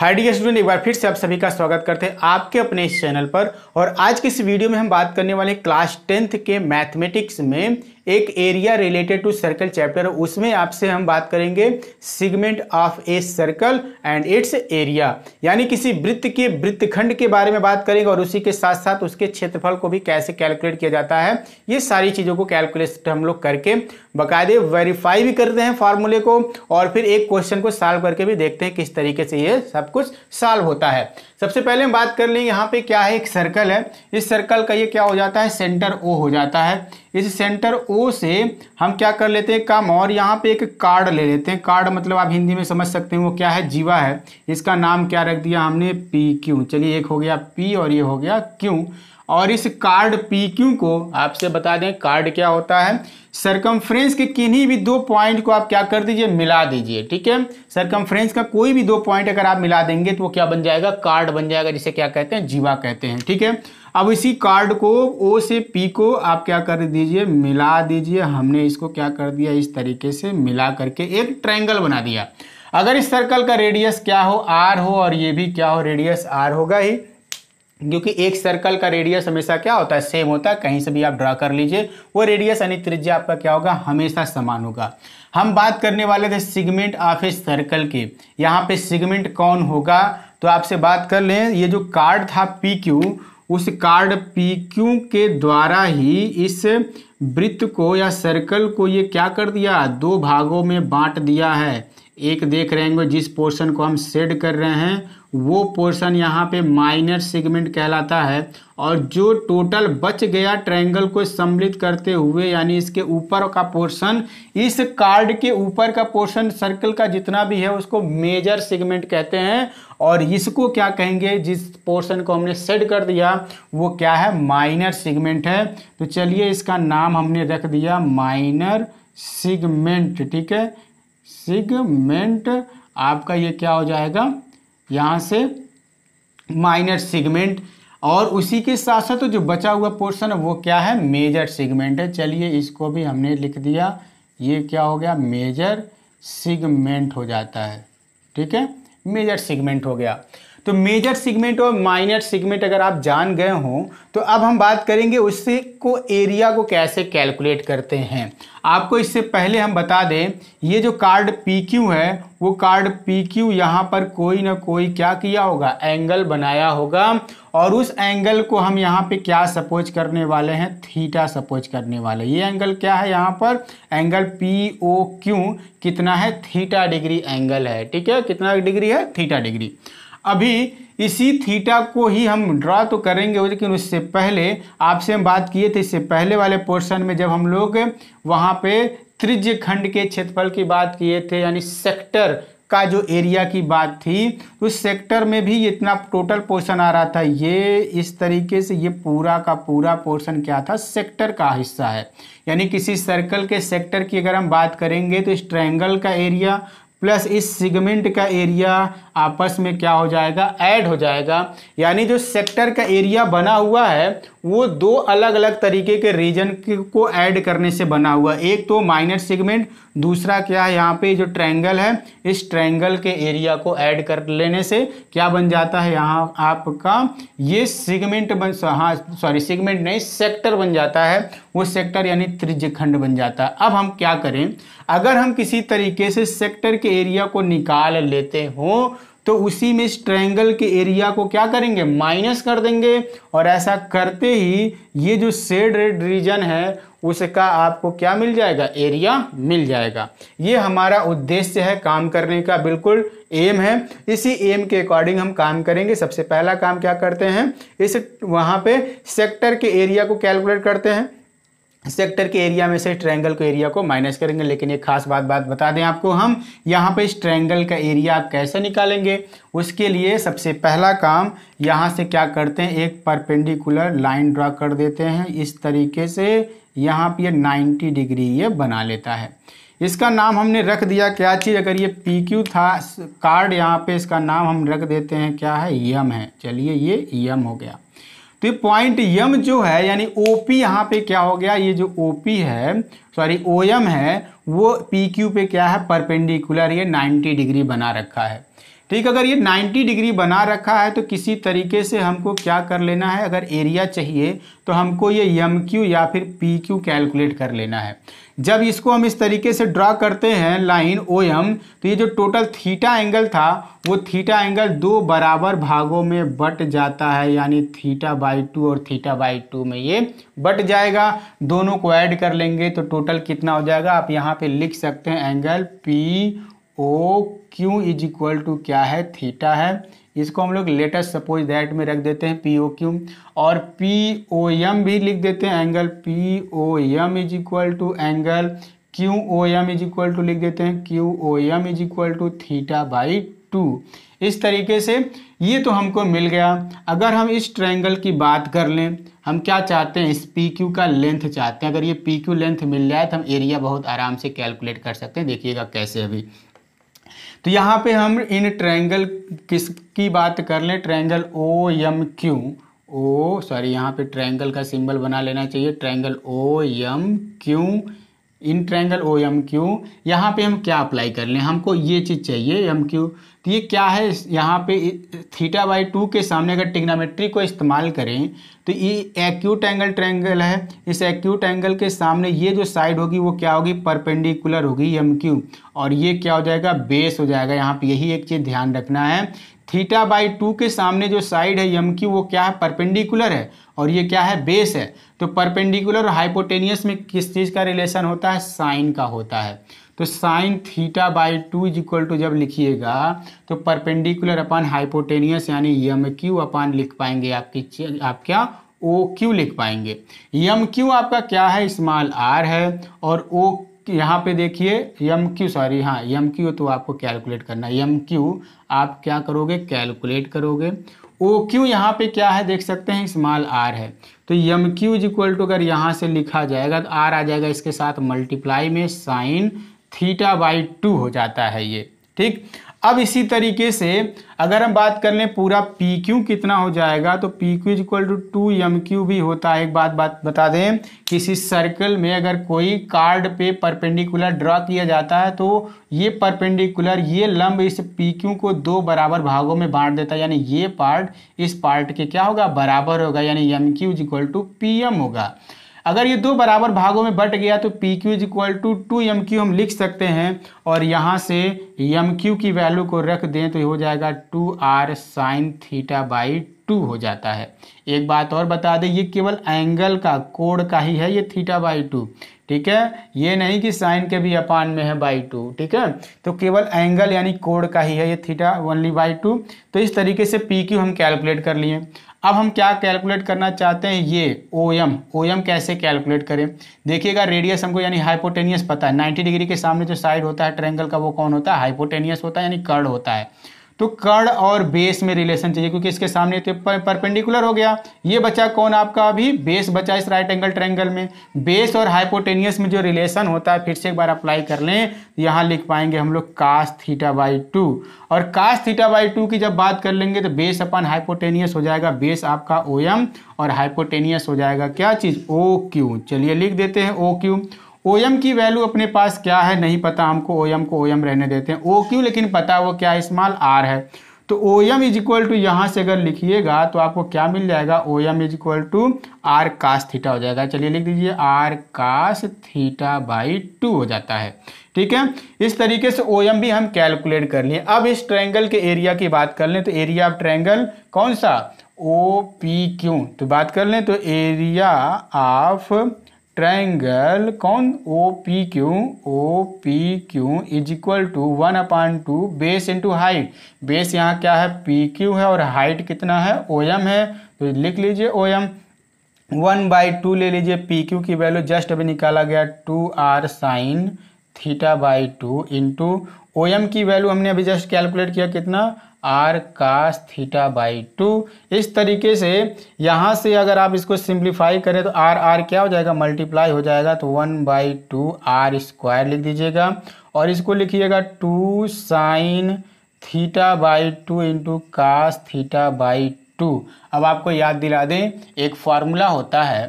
हाय dear student एक बार फिर से आप सभी का स्वागत करते हैं आपके अपने इस चैनल पर और आज के इस वीडियो में हम बात करने वाले क्लास टेंथ के मैथमेटिक्स में एक area related to circle chapter उसमें आपसे हम बात करेंगे segment of a circle and its area यानी किसी वृत्त के वृत्तखंड के बारे में बात करेंगे और उसी के साथ साथ उसके क्षेत्रफल को भी कैसे कैलकुलेट किया जाता है ये सारी चीज़ों को कैलकुलेट हम लोग करके बाकायदे वेरीफाई भी करते हैं फार्मूले को और फिर एक क्वेश्चन को सॉल्व करके भी देखते हैं किस तरीके से ये सब कुछ सॉल्व होता है सबसे पहले हम बात कर लें यहाँ पे क्या है एक सर्कल है इस सर्कल का ये क्या हो जाता है सेंटर ओ हो जाता है इस सेंटर ओ से हम क्या कर लेते हैं काम और यहाँ पे एक कार्ड ले लेते हैं कार्ड मतलब आप हिंदी में समझ सकते हैं वो क्या है जीवा है इसका नाम क्या रख दिया हमने पी क्यू चलिए एक हो गया पी और ये हो गया क्यू और इस कार्ड पी क्यू को आपसे बता दें कार्ड क्या होता है सरकमफ्रेंस के किन्हीं भी दो पॉइंट को आप क्या कर दीजिए मिला दीजिए ठीक है सरकमफ्रेंस का कोई भी दो पॉइंट अगर आप मिला देंगे तो वो क्या बन जाएगा कार्ड बन जाएगा जिसे क्या कहते हैं जीवा कहते हैं ठीक है अब इसी कार्ड को ओ से पी को आप क्या कर दीजिए मिला दीजिए हमने इसको क्या कर दिया इस तरीके से मिला करके एक ट्रैंगल बना दिया अगर इस सर्कल का रेडियस क्या हो आर हो और ये भी क्या हो रेडियस आर होगा ही क्योंकि एक सर्कल का रेडियस हमेशा क्या होता है सेम होता है कहीं से भी आप ड्रा कर लीजिए वो रेडियस यानी त्रिज्या आपका क्या होगा हमेशा समान होगा हम बात करने वाले थे सिगमेंट ऑफ ए सर्कल के यहाँ पे सिगमेंट कौन होगा तो आपसे बात कर लें ये जो कार्ड था पी क्यू उस कार्ड पी क्यू के द्वारा ही इस वृत्त को या सर्कल को ये क्या कर दिया दो भागों में बांट दिया है एक देख रहे हैं जिस पोर्शन को हम शेड कर रहे हैं वो पोर्शन यहाँ पे माइनर सेगमेंट कहलाता है और जो टोटल बच गया ट्रायंगल को सम्मिलित करते हुए यानी इसके ऊपर का पोर्शन इस कार्ड के ऊपर का पोर्शन सर्कल का जितना भी है उसको मेजर सेगमेंट कहते हैं और इसको क्या कहेंगे जिस पोर्शन को हमने सेड कर दिया वो क्या है माइनर सेगमेंट है तो चलिए इसका नाम हमने रख दिया माइनर सिगमेंट ठीक है सिगमेंट आपका ये क्या हो जाएगा यहाँ से माइनर सेगमेंट और उसी के साथ साथ तो जो बचा हुआ पोर्शन है वो क्या है मेजर सेगमेंट है चलिए इसको भी हमने लिख दिया ये क्या हो गया मेजर सिगमेंट हो जाता है ठीक है मेजर सिगमेंट हो गया तो मेजर सिगमेंट और माइनर सिगमेंट अगर आप जान गए हों तो अब हम बात करेंगे उससे को एरिया को कैसे कैलकुलेट करते हैं आपको इससे पहले हम बता दें ये जो कार्ड पी क्यू है वो कार्ड पी क्यू यहाँ पर कोई ना कोई क्या किया होगा एंगल बनाया होगा और उस एंगल को हम यहाँ पे क्या सपोज करने वाले हैं थीटा सपोज करने वाले ये एंगल क्या है यहाँ पर एंगल पी ओ क्यू कितना है थीटा डिग्री एंगल है ठीक है कितना डिग्री है थीटा डिग्री अभी इसी थीटा को ही हम ड्रा तो करेंगे लेकिन उससे पहले आपसे हम बात किए थे इससे पहले वाले पोर्शन में जब हम लोग वहाँ पे त्रिज्य खंड के क्षेत्रफल की बात किए थे यानी सेक्टर का जो एरिया की बात थी उस सेक्टर में भी इतना टोटल पोर्शन आ रहा था ये इस तरीके से ये पूरा का पूरा पोर्शन क्या था सेक्टर का हिस्सा है यानी किसी सर्कल के सेक्टर की अगर हम बात करेंगे तो इस ट्रैंगल का एरिया प्लस इस सिगमेंट का एरिया आपस में क्या हो जाएगा ऐड हो जाएगा यानी जो सेक्टर का एरिया बना हुआ है वो दो अलग अलग तरीके के रीजन को ऐड करने से बना हुआ एक तो माइनर सेगमेंट दूसरा क्या है यहाँ पे जो ट्रायंगल है इस ट्रायंगल के एरिया को ऐड कर लेने से क्या बन जाता है यहाँ आपका ये सेगमेंट बन हाँ सॉरी सेगमेंट नहीं सेक्टर बन जाता है वो सेक्टर यानी त्रिज्यखंड बन जाता है अब हम क्या करें अगर हम किसी तरीके से सेक्टर के एरिया को निकाल लेते हों तो उसी में इस ट्रायंगल के एरिया को क्या करेंगे माइनस कर देंगे और ऐसा करते ही ये जो शेड रेड रीजन है उसका आपको क्या मिल जाएगा एरिया मिल जाएगा ये हमारा उद्देश्य है काम करने का बिल्कुल एम है इसी एम के अकॉर्डिंग हम काम करेंगे सबसे पहला काम क्या करते हैं इस वहाँ पे सेक्टर के एरिया को कैलकुलेट करते हैं सेक्टर के एरिया में से ट्रायंगल के एरिया को माइनस करेंगे लेकिन एक खास बात बात बता दें आपको हम यहाँ पे इस ट्रायंगल का एरिया आप कैसे निकालेंगे उसके लिए सबसे पहला काम यहाँ से क्या करते हैं एक परपेंडिकुलर लाइन ड्रा कर देते हैं इस तरीके से यहाँ पे नाइन्टी डिग्री ये बना लेता है इसका नाम हमने रख दिया क्या चीज़ अगर ये पी क्यू था कार्ड यहाँ पर इसका नाम हम रख देते हैं क्या है यम e है चलिए ये यम e हो गया तो पॉइंट यम जो है यानी ओ पी यहाँ पे क्या हो गया ये जो ओ पी है सॉरी ओ एम है वो पी क्यू पे क्या है परपेंडिकुलर ये 90 डिग्री बना रखा है ठीक अगर ये 90 डिग्री बना रखा है तो किसी तरीके से हमको क्या कर लेना है अगर एरिया चाहिए तो हमको ये यम क्यू या फिर पी क्यू कैलकुलेट कर लेना है जब इसको हम इस तरीके से ड्रा करते हैं लाइन ओ एम तो ये जो टोटल थीटा एंगल था वो थीटा एंगल दो बराबर भागों में बट जाता है यानी थीटा बाई टू और थीटा बाई टू में ये बट जाएगा दोनों को ऐड कर लेंगे तो टोटल कितना हो जाएगा आप यहाँ पे लिख सकते हैं angle P O Q is equal to क्या है थीटा है इसको हम लोग लेटेस्ट सपोज दैट में रख देते हैं पी ओ क्यू और पी ओ एम भी लिख देते हैं angle P O M is equal to angle Q O M is equal to लिख देते हैं Q O M is equal to theta by two इस तरीके से ये तो हमको मिल गया अगर हम इस ट्रायंगल की बात कर लें हम क्या चाहते हैं इस पी क्यू का लेंथ चाहते हैं अगर ये पी क्यू लेंथ मिल जाए तो हम एरिया बहुत आराम से कैलकुलेट कर सकते हैं देखिएगा कैसे अभी तो यहाँ पे हम इन ट्रायंगल किसकी बात कर लें triangle O M Q O sorry यहाँ पे ट्रायंगल का सिंबल बना लेना चाहिए triangle O M Q in triangle O M Q यहाँ पे हम क्या अप्लाई कर लें हमको ये चीज़ चाहिए एम क्यू तो ये क्या है यहाँ पे थीटा बाई टू के सामने अगर टिग्नामेट्री को इस्तेमाल करें तो ये एक्यूट एंगल ट्रैंगल है इस एक्यूट एंगल के सामने ये जो साइड होगी वो क्या होगी परपेंडिकुलर होगी एम और ये क्या हो जाएगा बेस हो जाएगा यहाँ पे यही एक चीज़ ध्यान रखना है थीटा बाई टू के सामने जो साइड है यम की वो क्या है परपेंडिकुलर है और ये क्या है बेस है तो परपेंडिकुलर और हाइपोटेनियस में किस चीज़ का रिलेशन होता है साइन का होता है तो sine theta by two is equal to जब लिखिएगा तो परपेंडिकुलर अपन हाइपोटेनियस यानी यम क्यू अपन लिख पाएंगे आपकी आप क्या ओ क्यू लिख पाएंगे यम क्यू आपका क्या है स्मॉल आर है और ओ यहाँ पे देखिए यम क्यू सॉरी हाँ यम क्यू तो आपको कैलकुलेट करना है यम क्यू आप क्या करोगे कैलकुलेट करोगे ओ क्यू यहाँ पे क्या है देख सकते हैं स्मॉल आर है तो यम क्यू इक्वल टू अगर यहाँ से लिखा जाएगा तो आर आ जाएगा इसके साथ मल्टीप्लाई में साइन थीटा बाई टू हो जाता है ये ठीक अब इसी तरीके से अगर हम बात कर लें पूरा पी क्यू कितना हो जाएगा तो P Q is equal to two M Q भी होता है एक बात बात बता दें किसी सर्कल में अगर कोई कार्ड पे परपेंडिकुलर ड्रॉ किया जाता है तो ये परपेंडिकुलर ये लंब इस पी क्यू को दो बराबर भागों में बांट देता है यानी ये पार्ट इस पार्ट के क्या होगा बराबर होगा यानी M Q is equal to P M होगा अगर ये दो बराबर भागों में बट गया तो P Q is equal to two M Q हम लिख सकते हैं और यहाँ से एम क्यू की वैल्यू को रख दें तो हो जाएगा two R sine theta by two हो जाता है एक बात और बता दें ये केवल एंगल का कोड का ही है ये थीटा बाई टू ठीक है ये नहीं कि साइन के भी अपान में है बाई टू ठीक है तो केवल एंगल यानी कोड का ही है ये थीटा ओनली बाई टू तो इस तरीके से पी क्यू हम कैलकुलेट कर लिए अब हम क्या कैलकुलेट करना चाहते हैं ये ओ एम ओ एम कैसे कैलकुलेट करें देखिएगा रेडियस हमको यानी हाइपोटेनियस पता है नाइन्टी डिग्री के सामने जो साइड होता है ट्रेंगल का वो कौन होता है हाइपोटेनियस होता है यानी कर्ड होता है तो कर्ण और बेस में रिलेशन चाहिए क्योंकि इसके सामने तो परपेंडिकुलर हो गया ये बचा कौन आपका अभी बेस बचा इस राइट एंगल ट्रायंगल में बेस और हाइपोटेनियस में जो रिलेशन होता है फिर से एक बार अप्लाई कर लें यहाँ लिख पाएंगे हम लोग कास थीटा बाई टू और कास थीटा बाई टू की जब बात कर लेंगे तो बेस अपन हाइपोटेनियस हो जाएगा बेस आपका ओ और हाइपोटेनियस हो जाएगा क्या चीज़ ओ क्यू चलिए लिख देते हैं ओ क्यू ओ एम की वैल्यू अपने पास क्या है नहीं पता हमको ओ एम को ओ एम रहने देते हैं ओ क्यू लेकिन पता वो क्या स्मॉल आर है तो O M is equal to यहाँ से अगर लिखिएगा तो आपको क्या मिल जाएगा O M is equal to R cos theta हो जाएगा चलिए लिख दीजिए R cos theta by two हो जाता है ठीक है इस तरीके से ओ एम भी हम कैलकुलेट कर लिए अब इस ट्रैंगल के एरिया की बात कर लें तो एरिया ऑफ ट्रैंगल कौन सा ओ पी क्यू तो बात कर लें तो एरिया ऑफ ट्राइंगल कौन O P Q O P Q is equal to one upon two base into height base यहाँ क्या है पी क्यू है और हाइट कितना है ओ एम है तो लिख लीजिए O M one by two ले लीजिए पी क्यू की वैल्यू जस्ट अभी निकाला गया two R sine theta by two into O M की वैल्यू हमने अभी जस्ट कैलकुलेट किया कितना R cos theta by two इस तरीके से यहाँ से अगर आप इसको सिंप्लीफाई करें तो आर आर क्या हो जाएगा मल्टीप्लाई हो जाएगा तो one by two R square लिख दीजिएगा और इसको लिखिएगा two sine theta by two into cos theta by two अब आपको याद दिला दें एक फार्मूला होता है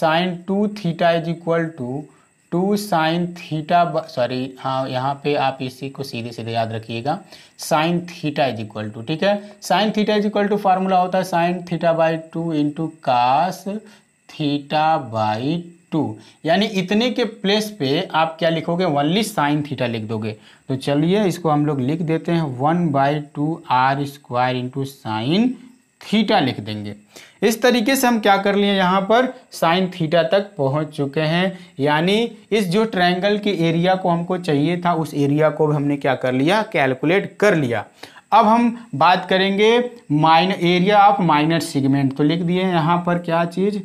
sine two theta is equal to two sine theta sorry हाँ यहाँ पे आप इसी को सीधे सीधे याद रखिएगा sine theta is equal to ठीक है sine theta is equal to formula होता है sine theta by two into cos theta by two यानी इतने के प्लेस पे आप क्या लिखोगे वनली साइन थीटा लिख दोगे तो चलिए इसको हम लोग लिख देते हैं one by two R square into sine theta लिख देंगे इस तरीके से हम क्या कर लिए यहाँ पर साइन थीटा तक पहुँच चुके हैं यानी इस जो ट्रायंगल के एरिया को हमको चाहिए था उस एरिया को भी हमने क्या कर लिया कैलकुलेट कर लिया अब हम बात करेंगे main area of minor segment तो लिख दिए यहाँ पर क्या चीज़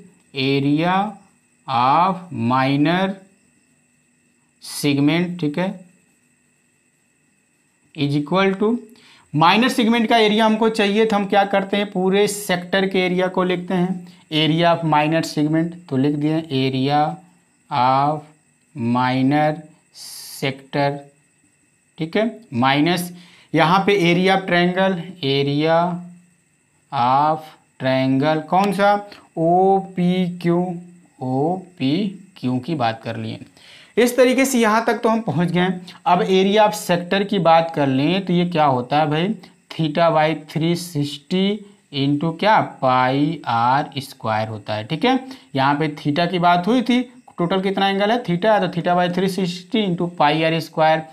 एरिया ऑफ माइनर सेगमेंट ठीक है is equal to minor segment का एरिया हमको चाहिए तो हम क्या करते हैं पूरे सेक्टर के एरिया को लिखते हैं एरिया ऑफ माइनर सेगमेंट तो लिख दिए एरिया ऑफ माइनर सेक्टर ठीक है माइनस यहाँ पे area of triangle area of triangle कौन सा O P Q O P Q की बात कर लिए इस तरीके से यहाँ तक तो हम पहुँच गए अब एरिया ऑफ सेक्टर की बात कर लें तो ये क्या होता है भाई theta by three sixty into क्या पाई आर स्क्वायर होता है ठीक है यहाँ पे थीटा की बात हुई थी टोटल कितना एंगल है थीटा तो theta by three sixty into pi R square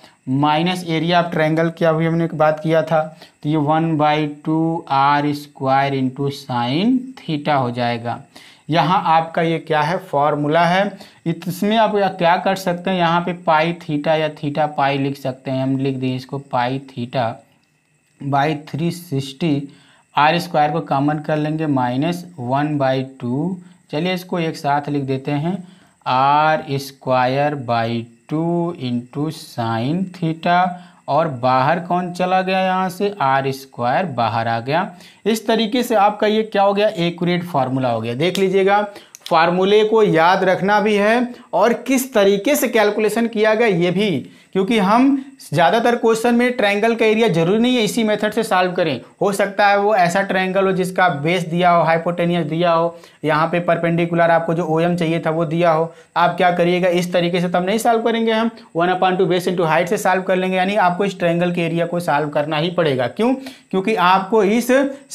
minus area of triangle क्या अभी हमने बात किया था तो ये one by two R square into sine theta हो जाएगा यहाँ आपका ये क्या है फॉर्मूला है इसमें आप क्या कर सकते हैं यहाँ पे पाई थीटा या थीटा पाई लिख सकते हैं हम लिख दें इसको pi theta by three sixty R square को कॉमन कर लेंगे माइनस वन बाई टू चलिए इसको एक साथ लिख देते हैं R square by two into sine theta और बाहर कौन चला गया यहाँ से आर स्क्वायर बाहर आ गया इस तरीके से आपका ये क्या हो गया एक्यूरेट फार्मूला हो गया देख लीजिएगा फार्मूले को याद रखना भी है और किस तरीके से कैलकुलेशन किया गया ये भी क्योंकि हम ज़्यादातर क्वेश्चन में ट्रायंगल का एरिया जरूरी नहीं है इसी मेथड से सॉल्व करें हो सकता है वो ऐसा ट्रायंगल हो जिसका बेस दिया हो हाइपोटेनियस दिया हो यहाँ पे परपेंडिकुलर आपको जो ओ चाहिए था वो दिया हो आप क्या करिएगा इस तरीके से तब तो नहीं सॉल्व करेंगे हम one upon two base into height से सॉल्व कर लेंगे यानी आपको इस ट्रैंगल के एरिया को सॉल्व करना ही पड़ेगा क्यों क्योंकि आपको इस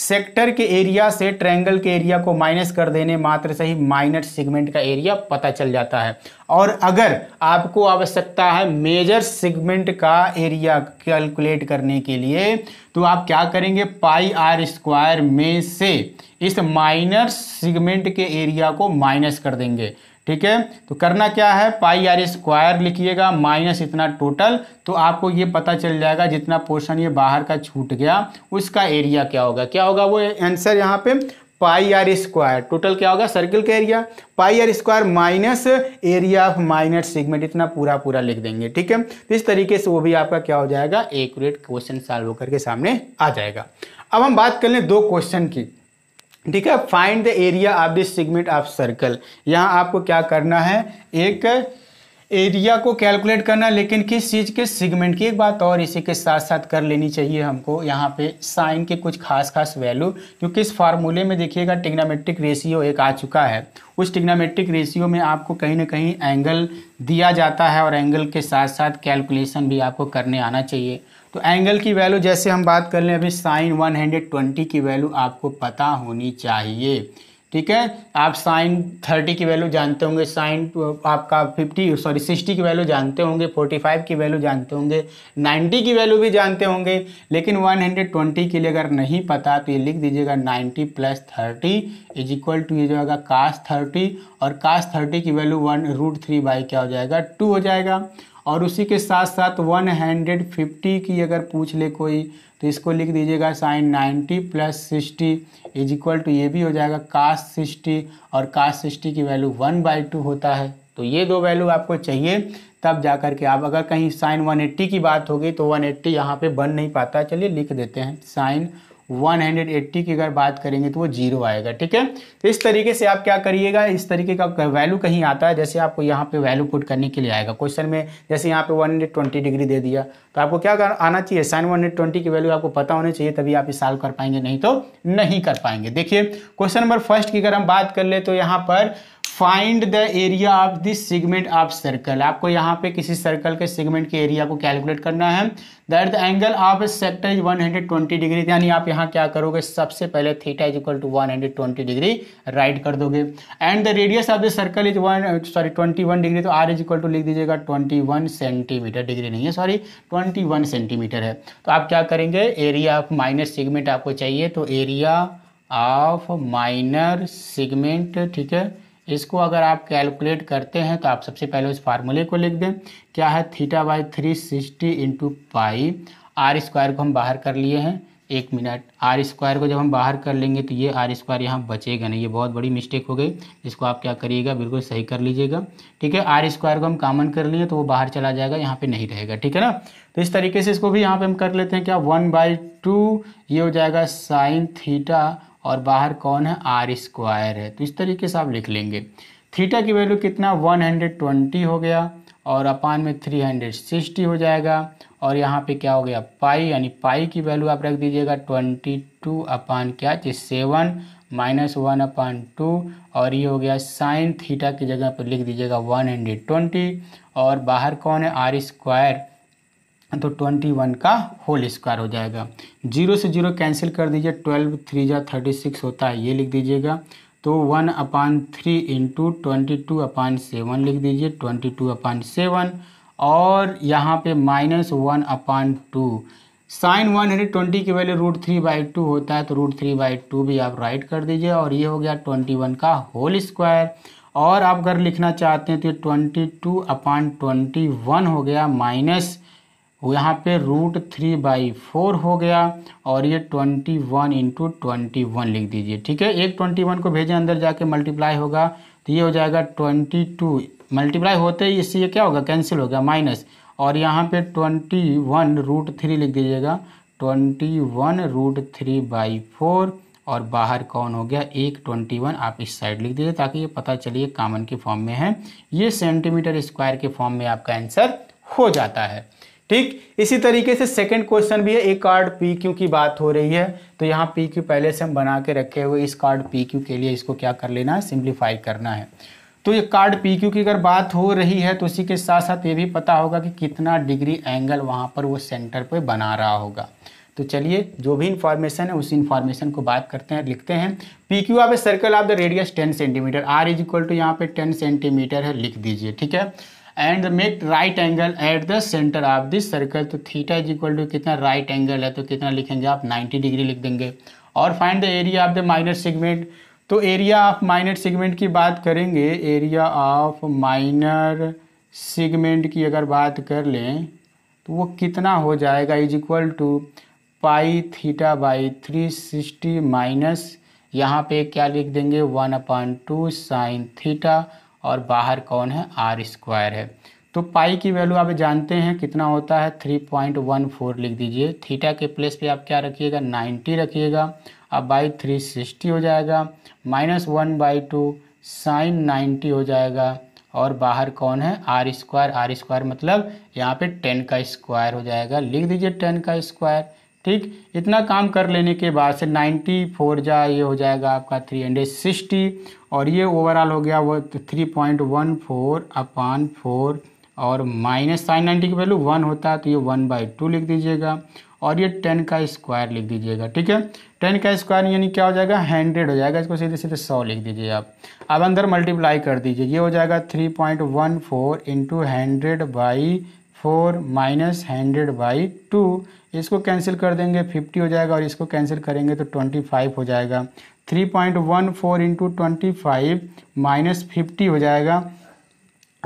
सेक्टर के एरिया से ट्रैंगल के एरिया को माइनस कर देने मात्र से ही माइनर सेगमेंट का एरिया पता चल जाता है और अगर आपको आवश्यकता है मेजर सेगमेंट का एरिया कैलकुलेट करने के लिए तो आप क्या करेंगे पाई आर स्क्वायर में से इस माइनर सेगमेंट के एरिया को माइनस कर देंगे ठीक है तो करना क्या है पाई आर स्क्वायर लिखिएगा माइनस इतना टोटल तो आपको ये पता चल जाएगा जितना पोर्शन ये बाहर का छूट गया उसका एरिया क्या होगा क्या होगा वो आंसर यहाँ पे पाई आर स्क्वायर टोटल क्या होगा सर्कल का area pi R square minus area of minus segment इतना पूरा पूरा लिख देंगे ठीक है तो इस तरीके से वो भी आपका क्या हो जाएगा एक्यूरेट क्वेश्चन सॉल्व होकर के सामने आ जाएगा अब हम बात कर लें दो क्वेश्चन की ठीक है find the area of this segment of circle यहाँ आपको क्या करना है एक एरिया को कैलकुलेट करना लेकिन किस चीज़ के सिगमेंट की एक बात और इसी के साथ साथ कर लेनी चाहिए हमको यहाँ पे साइन के कुछ खास खास वैल्यू क्योंकि इस फार्मूले में देखिएगा टिग्नामेट्रिक रेशियो एक आ चुका है उस टिग्नामेट्रिक रेशियो में आपको कहीं ना कहीं एंगल दिया जाता है और एंगल के साथ साथ कैलकुलेशन भी आपको करने आना चाहिए तो एंगल की वैल्यू जैसे हम बात कर लें अभी साइन वन की वैल्यू आपको पता होनी चाहिए ठीक है आप साइन थर्टी की वैल्यू जानते होंगे साइन आपका फिफ्टी सॉरी सिक्सटी की वैल्यू जानते होंगे फोर्टी फाइव की वैल्यू जानते होंगे नाइन्टी की वैल्यू भी जानते होंगे लेकिन वन हंड्रेड ट्वेंटी के लिए अगर नहीं पता तो ये लिख दीजिएगा ninety plus thirty is equal to ये जो होगा कास थर्टी और कास थर्टी की value one root three by क्या हो जाएगा टू हो जाएगा और उसी के साथ साथ वन हंड्रेड फिफ्टी की अगर पूछ ले कोई तो इसको लिख दीजिएगा sine 90 plus sixty is equal to ये भी हो जाएगा कास सिक्सटी और कास सिक्सटी की वैल्यू वन बाई टू होता है तो ये दो वैल्यू आपको चाहिए तब जा कर के आप अगर कहीं साइन वन एट्टी की बात होगी तो वन एट्टी यहाँ पर बन नहीं पाता चलिए लिख देते हैं साइन 180 की अगर बात करेंगे तो वो जीरो आएगा ठीक है तो इस तरीके से आप क्या करिएगा इस तरीके का वैल्यू कहीं आता है जैसे आपको यहाँ पे वैल्यू पुट करने के लिए आएगा क्वेश्चन में जैसे यहाँ पे 120 डिग्री दे दिया तो आपको क्या कर, आना चाहिए साइन 120 की वैल्यू आपको पता होनी चाहिए तभी आप सॉल्व कर पाएंगे नहीं तो नहीं कर पाएंगे देखिए क्वेश्चन नंबर फर्स्ट की अगर हम बात कर ले तो यहाँ पर find the area of this segment of circle आपको यहाँ पे किसी सर्कल के सेगमेंट के एरिया को कैलकुलेट करना है that the angle of sector is 120 degree यानी आप यहाँ क्या करोगे सबसे पहले theta is equal to 120 degree write कर दोगे and the radius of the circle is one sorry 21 degree तो आर इज इक्वल टू लिख दीजिएगा 21 सेंटीमीटर डिग्री नहीं है सॉरी 21 सेंटीमीटर है तो आप क्या करेंगे एरिया ऑफ माइनर सेगमेंट आपको चाहिए तो एरिया ऑफ माइनर सेगमेंट ठीक है इसको अगर आप कैलकुलेट करते हैं तो आप सबसे पहले उस फार्मूले को लिख दें क्या है theta by three sixty into pi R square को हम बाहर कर लिए हैं एक मिनट आर स्क्वायर को जब हम बाहर कर लेंगे तो ये आर स्क्वायर यहाँ बचेगा नहीं ये बहुत बड़ी मिस्टेक हो गई इसको आप क्या करिएगा बिल्कुल सही कर लीजिएगा ठीक है आर स्क्वायर को हम कामन कर लिए तो वो बाहर चला जाएगा यहाँ पे नहीं रहेगा ठीक है ना तो इस तरीके से इसको भी यहाँ पे हम कर लेते हैं क्या वन बाई टू ये हो जाएगा साइन थीटा और बाहर कौन है आर स्क्वायर है तो इस तरीके से आप लिख लेंगे थीटा की वैल्यू कितना 120 हो गया और अपान में 360 हो जाएगा और यहाँ पे क्या हो गया पाई यानी पाई की वैल्यू आप रख दीजिएगा 22 अपान क्या चीज seven minus one upon two और ये हो गया साइन थीटा की जगह पर लिख दीजिएगा 120 और बाहर कौन है आर स्क्वायर तो ट्वेंटी वन का होल स्क्वायर हो जाएगा जीरो से जीरो कैंसिल कर दीजिए ट्वेल्व थ्री जा थर्टी सिक्स होता है ये लिख दीजिएगा तो one upon three into twenty two upon seven लिख दीजिए ट्वेंटी टू अपान सेवन और यहाँ पे minus one upon two sine one hundred twenty की value root three by two होता है तो रूट थ्री बाई टू भी आप राइट कर दीजिए और ये हो गया ट्वेंटी वन का होल स्क्वायर और आप अगर लिखना चाहते हैं तो ये twenty two upon twenty one हो गया माइनस यहाँ पे रूट थ्री बाई फोर हो गया और ये twenty one into twenty one लिख दीजिए ठीक है एक ट्वेंटी वन को भेजें अंदर जाके मल्टीप्लाई होगा तो ये हो जाएगा ट्वेंटी टू मल्टीप्लाई होते ही इससे ये क्या होगा कैंसिल हो गया माइनस और यहाँ पे ट्वेंटी वन रूट थ्री लिख दीजिएगा twenty one root three by four और बाहर कौन हो गया एक ट्वेंटी वन आप इस साइड लिख दीजिए ताकि ये पता चलिए कामन के फॉर्म में है ये सेंटीमीटर स्क्वायर के फॉर्म में आपका आंसर हो जाता है ठीक इसी तरीके से सेकंड क्वेश्चन भी है एक कार्ड पी क्यू की बात हो रही है तो यहाँ पी क्यू पहले से हम बना के रखे हुए इस कार्ड पी क्यू के लिए इसको क्या कर लेना है सिंप्लीफाई करना है तो ये कार्ड पी क्यू की अगर बात हो रही है तो उसी के साथ साथ ये भी पता होगा कि कितना डिग्री एंगल वहाँ पर वो सेंटर पर बना रहा होगा तो चलिए जो भी इन्फॉर्मेशन है उसी इन्फॉर्मेशन को बात करते हैं लिखते हैं पी क्यू आप circle of the radius ten centimetre R is equal to यहाँ पे टेन सेंटीमीटर है लिख दीजिए ठीक है and make right angle at the centre of this circle तो थीटा इज इक्वल टू कितना राइट right एंगल है तो कितना लिखेंगे आप 90 डिग्री लिख देंगे और find the area of the minor segment तो एरिया ऑफ माइनर सेगमेंट की बात करेंगे एरिया ऑफ माइनर सेगमेंट की अगर बात कर लें तो वो कितना हो जाएगा is equal to pi theta by three sixty minus यहाँ पे क्या लिख देंगे one upon two sine theta और बाहर कौन है आर स्क्वायर है तो पाई की वैल्यू आप जानते हैं कितना होता है थ्री पॉइंट वन फोर लिख दीजिए थीटा के प्लेस पे आप क्या रखिएगा नाइन्टी रखिएगा अब बाई थ्री सिक्सटी हो जाएगा minus one by two sine ninety हो जाएगा और बाहर कौन है आर स्क्वायर आर स्क्वायर मतलब यहाँ पे टेन का स्क्वायर हो जाएगा लिख दीजिए टेन का स्क्वायर ठीक इतना काम कर लेने के बाद से नाइन्टी फोर जा ये हो जाएगा आपका थ्री हंड्रेड सिक्सटी और ये ओवरऑल हो गया वो three point one four upon four और माइनस साइन नाइन्टी की वैल्यू वन होता है तो ये वन बाई टू लिख दीजिएगा और ये टेन का स्क्वायर लिख दीजिएगा ठीक है टेन का स्क्वायर यानी क्या हो जाएगा हंड्रेड हो जाएगा इसको सीधे सीधे सौ लिख दीजिए आप अब अंदर मल्टीप्लाई कर दीजिए ये हो जाएगा three point one four into hundred by four minus hundred by two इसको कैंसिल कर देंगे 50 हो जाएगा और इसको कैंसिल करेंगे तो 25 हो जाएगा 3.14 point one four into twenty minus fifty हो जाएगा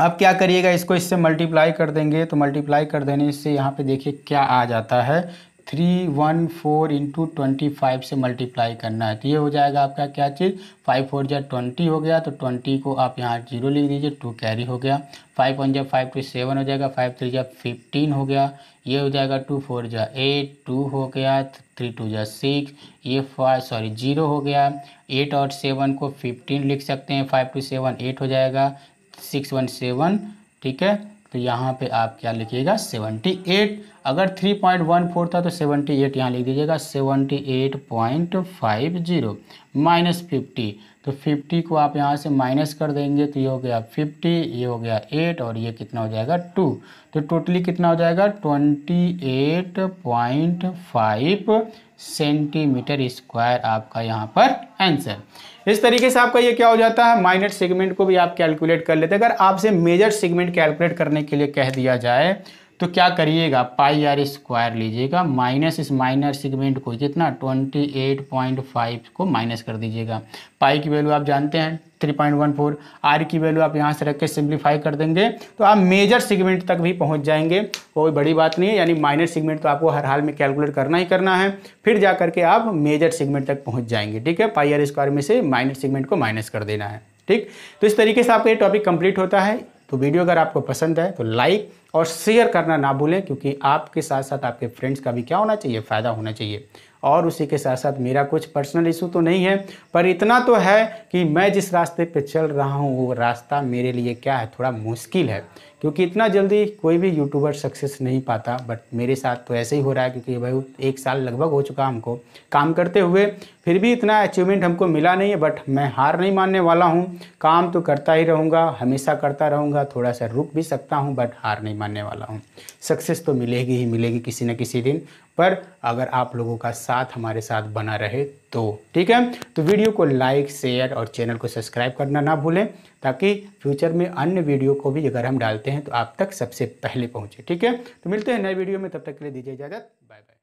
अब क्या करिएगा इसको इससे मल्टीप्लाई कर देंगे तो मल्टीप्लाई कर देने से यहाँ पे देखिए क्या आ जाता है three one four into twenty five से मल्टीप्लाई करना है तो ये हो जाएगा आपका क्या चीज़ फाइव फोर जै ट्वेंटी हो गया तो ट्वेंटी को आप यहाँ जीरो लिख दीजिए टू कैरी हो गया फाइव वन जै फाइव टू सेवन हो जाएगा फाइव थ्री जै फिफ्टीन हो गया ये हो जाएगा टू फोर जै एट टू हो गया थ्री टू जै सिक्स ये फाइव सॉरी जीरो हो गया एट और सेवन को फिफ्टीन लिख सकते हैं फाइव टू सेवन एट हो जाएगा सिक्स वन सेवन ठीक है तो यहाँ पे आप क्या लिखिएगा 78 अगर 3.14 था तो 78 यहाँ लिख दीजिएगा 78.50 माइनस फिफ्टी तो 50 को आप यहाँ से माइनस कर देंगे तो ये हो गया 50 ये हो गया 8 और ये कितना हो जाएगा 2 तो टोटली कितना हो जाएगा 28.5 सेंटीमीटर स्क्वायर आपका यहाँ पर आंसर इस तरीके से आपका ये क्या हो जाता है माइनर सेगमेंट को भी आप कैलकुलेट कर लेते हैं अगर आपसे मेजर सेगमेंट कैलकुलेट करने के लिए कह दिया जाए तो क्या करिएगा पाई आर स्क्वायर लीजिएगा माइनस इस माइनर सिगमेंट को कितना ट्वेंटी एट पॉइंट फाइव को माइनस कर दीजिएगा पाई की वैल्यू आप जानते हैं three point one four R की वैल्यू आप यहाँ से रख के सिंप्लीफाई कर देंगे तो आप मेजर सेगमेंट तक भी पहुँच जाएंगे कोई बड़ी बात नहीं है यानी माइनर सेगमेंट तो आपको हर हाल में कैलकुलेट करना ही करना है फिर जा करके आप मेजर सेगमेंट तक पहुँच जाएंगे ठीक है पाई आर स्क्वायर में से माइनर सेगमेंट को माइनस कर देना है ठीक तो इस तरीके से आपका ये टॉपिक कंप्लीट होता है तो वीडियो अगर आपको पसंद है तो लाइक और शेयर करना ना भूलें क्योंकि आपके साथ साथ आपके फ्रेंड्स का भी क्या होना चाहिए फ़ायदा होना चाहिए और उसी के साथ साथ मेरा कुछ पर्सनल इशू तो नहीं है पर इतना तो है कि मैं जिस रास्ते पे चल रहा हूँ वो रास्ता मेरे लिए क्या है थोड़ा मुश्किल है क्योंकि इतना जल्दी कोई भी यूट्यूबर सक्सेस नहीं पाता बट मेरे साथ तो ऐसे ही हो रहा है क्योंकि भाई एक साल लगभग हो चुका हमको काम करते हुए फिर भी इतना अचीवमेंट हमको मिला नहीं है बट मैं हार नहीं मानने वाला हूँ काम तो करता ही रहूँगा हमेशा करता रहूँगा थोड़ा सा रुक भी सकता हूँ बट हार नहीं मानने वाला हूँ सक्सेस तो मिलेगी ही मिलेगी किसी न किसी दिन पर अगर आप लोगों का साथ हमारे साथ बना रहे तो ठीक है तो वीडियो को लाइक शेयर और चैनल को सब्सक्राइब करना ना भूलें ताकि फ्यूचर में अन्य वीडियो को भी अगर हम डालते हैं तो आप तक सबसे पहले पहुँचे ठीक है तो मिलते हैं नए वीडियो में तब तक के लिए दीजिए इजाज़त बाय बाय